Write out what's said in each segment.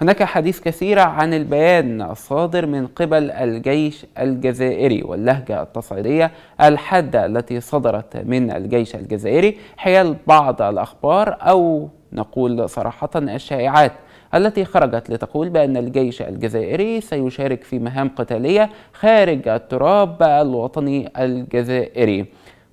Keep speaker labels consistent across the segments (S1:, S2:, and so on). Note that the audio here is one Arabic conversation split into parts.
S1: هناك حديث كثيرة عن البيان الصادر من قبل الجيش الجزائري واللهجة التصعيدية الحادة التي صدرت من الجيش الجزائري حيال بعض الأخبار أو نقول صراحة الشائعات التي خرجت لتقول بأن الجيش الجزائري سيشارك في مهام قتالية خارج التراب الوطني الجزائري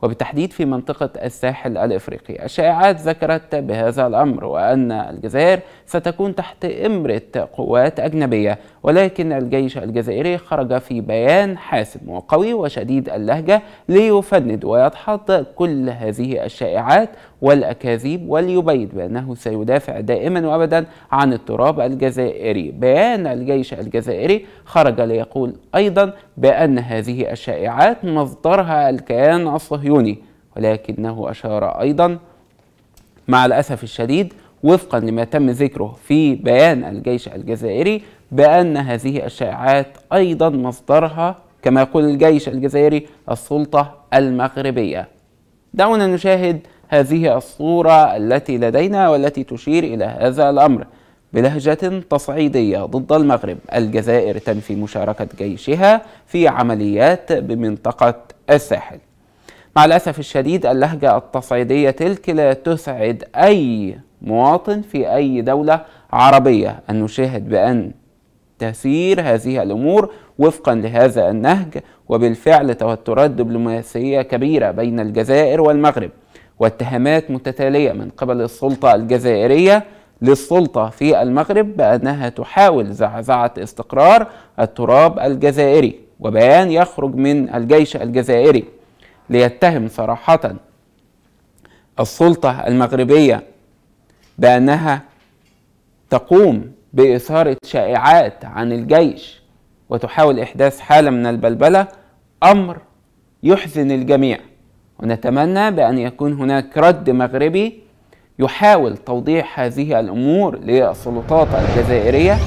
S1: وبالتحديد في منطقة الساحل الإفريقي الشائعات ذكرت بهذا الأمر وأن الجزائر ستكون تحت إمرة قوات أجنبية ولكن الجيش الجزائري خرج في بيان حاسم وقوي وشديد اللهجة ليفند ويدحض كل هذه الشائعات والأكاذيب وليبين بأنه سيدافع دائما وأبدا عن التراب الجزائري بيان الجيش الجزائري خرج ليقول أيضا بأن هذه الشائعات مصدرها الكيان الصهيوني ولكنه أشار أيضا مع الأسف الشديد وفقا لما تم ذكره في بيان الجيش الجزائري بأن هذه الشائعات أيضا مصدرها كما يقول الجيش الجزائري السلطة المغربية دعونا نشاهد هذه الصورة التي لدينا والتي تشير إلى هذا الأمر بلهجة تصعيدية ضد المغرب الجزائر تنفي مشاركة جيشها في عمليات بمنطقة الساحل مع الأسف الشديد اللهجة التصعيدية تلك لا تسعد أي مواطن في أي دولة عربية أن نشاهد بأن تسير هذه الأمور وفقا لهذا النهج وبالفعل توترات دبلوماسية كبيرة بين الجزائر والمغرب واتهامات متتالية من قبل السلطة الجزائرية للسلطة في المغرب بأنها تحاول زعزعة استقرار التراب الجزائري وبيان يخرج من الجيش الجزائري ليتهم صراحة السلطة المغربية بأنها تقوم بإثارة شائعات عن الجيش وتحاول إحداث حالة من البلبلة أمر يحزن الجميع ونتمنى بأن يكون هناك رد مغربي يحاول توضيح هذه الأمور للسلطات الجزائرية